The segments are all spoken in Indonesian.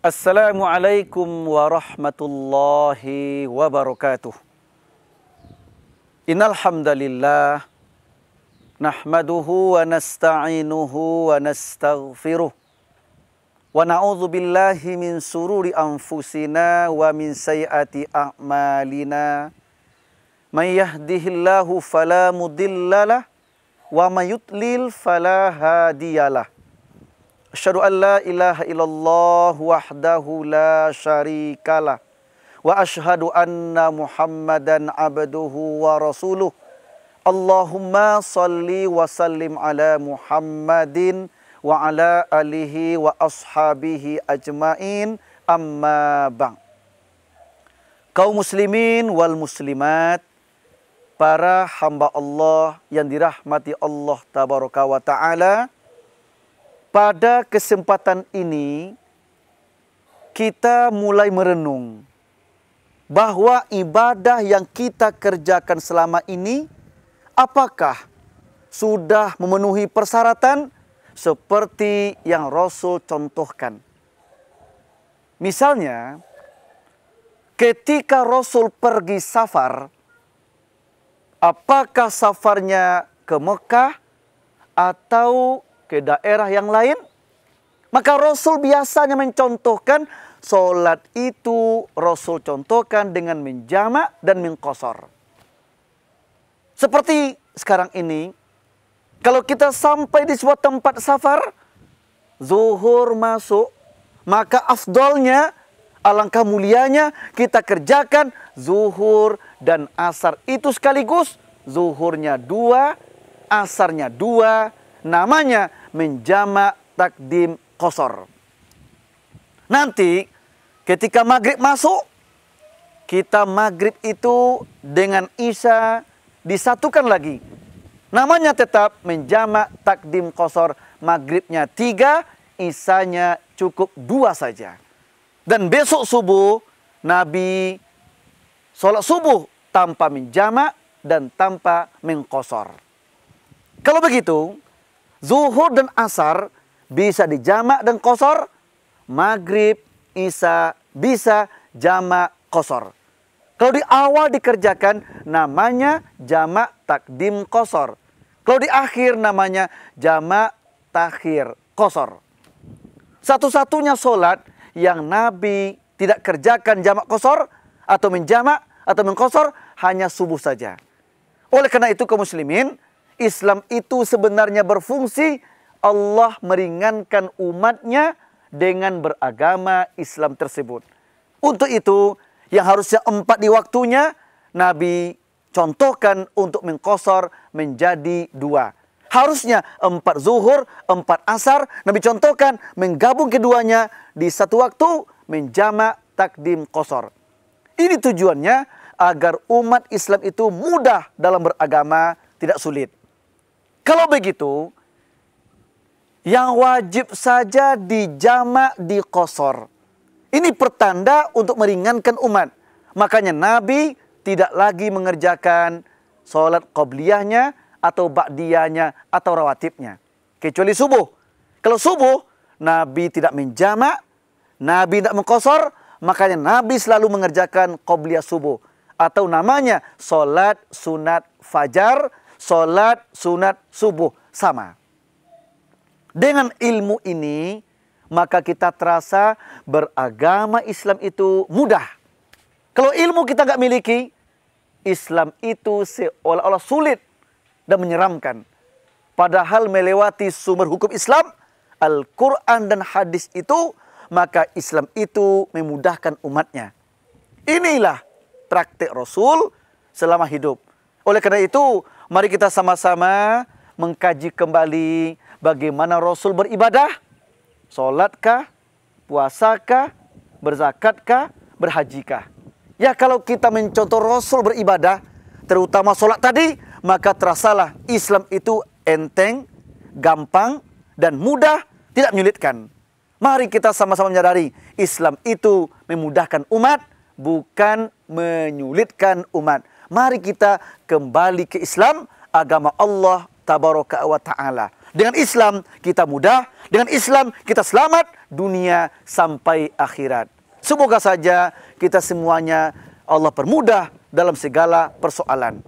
السلام عليكم ورحمة الله وبركاته إن الحمد لله نحمده ونستعينه ونستغفره ونعوذ بالله من سرور أنفسنا ومن سيئات أعمالنا من يهده الله فلا مضل له ومن يضلل فلا هادي له Asyhadu an la ilaha illallah wahdahu la syarikalah wa asyhadu anna Muhammadan abduhu wa rasuluh. Allahumma salli wa sallim ala Muhammadin wa ala alihi wa ashabihi ajmain amma bang. Kaum muslimin wal muslimat, para hamba Allah yang dirahmati Allah tabaraka wa ta'ala, pada kesempatan ini, kita mulai merenung bahwa ibadah yang kita kerjakan selama ini, apakah sudah memenuhi persyaratan seperti yang Rasul contohkan. Misalnya, ketika Rasul pergi safar, apakah safarnya ke Mekah atau ke daerah yang lain. Maka Rasul biasanya mencontohkan sholat itu Rasul contohkan dengan menjamak dan mengkosor. Seperti sekarang ini, kalau kita sampai di sebuah tempat safar, zuhur masuk, maka afdolnya, alangkah mulianya kita kerjakan zuhur dan asar itu sekaligus. Zuhurnya dua, asarnya dua, namanya menjama takdim kosor. Nanti ketika maghrib masuk, kita maghrib itu dengan isya disatukan lagi. Namanya tetap menjama takdim kosor. Maghribnya tiga, isanya cukup dua saja. Dan besok subuh, Nabi sholat subuh tanpa menjama dan tanpa mengkosor. Kalau begitu, Zuhur dan asar bisa dijamak dan kosor. Maghrib, isa bisa jamak kosor. Kalau di awal dikerjakan namanya jamak takdim kosor. Kalau di akhir namanya jamak takhir kosor. Satu-satunya solat yang Nabi tidak kerjakan jamak kosor atau menjamak atau mengkosor hanya subuh saja. Oleh karena itu kaum muslimin Islam itu sebenarnya berfungsi, Allah meringankan umatnya dengan beragama Islam tersebut. Untuk itu, yang harusnya empat di waktunya, Nabi contohkan untuk mengkosor menjadi dua. Harusnya empat zuhur, empat asar, Nabi contohkan menggabung keduanya di satu waktu menjama takdim kosor. Ini tujuannya agar umat Islam itu mudah dalam beragama, tidak sulit. Kalau begitu, yang wajib saja dijamak di kosor. Ini pertanda untuk meringankan umat. Makanya Nabi tidak lagi mengerjakan sholat qobliyahnya atau ba'diyahnya atau rawatibnya. Kecuali subuh. Kalau subuh, Nabi tidak menjamak, Nabi tidak mengkosor, makanya Nabi selalu mengerjakan qobliyah subuh. Atau namanya sholat sunat fajar solat sunat subuh sama. Dengan ilmu ini maka kita terasa beragama Islam itu mudah. Kalau ilmu kita nggak miliki, Islam itu seolah-olah sulit dan menyeramkan. Padahal melewati sumber hukum Islam, Al-Quran dan hadis itu, maka Islam itu memudahkan umatnya. Inilah praktik Rasul selama hidup. Oleh karena itu, Mari kita sama-sama mengkaji kembali bagaimana Rasul beribadah. Sholatkah? Puasakah? Berzakatkah? Berhajikah? Ya kalau kita mencontoh Rasul beribadah, terutama sholat tadi, maka terasalah Islam itu enteng, gampang, dan mudah, tidak menyulitkan. Mari kita sama-sama menyadari Islam itu memudahkan umat, bukan menyulitkan umat. Mari kita kembali ke Islam, agama Allah tabaraka wa ta'ala. Dengan Islam kita mudah, dengan Islam kita selamat dunia sampai akhirat. Semoga saja kita semuanya Allah permudah dalam segala persoalan.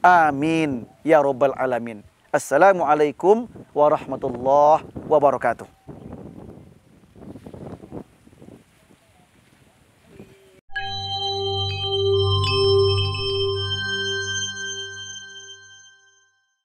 Amin ya rabbal alamin. Assalamualaikum warahmatullahi wabarakatuh.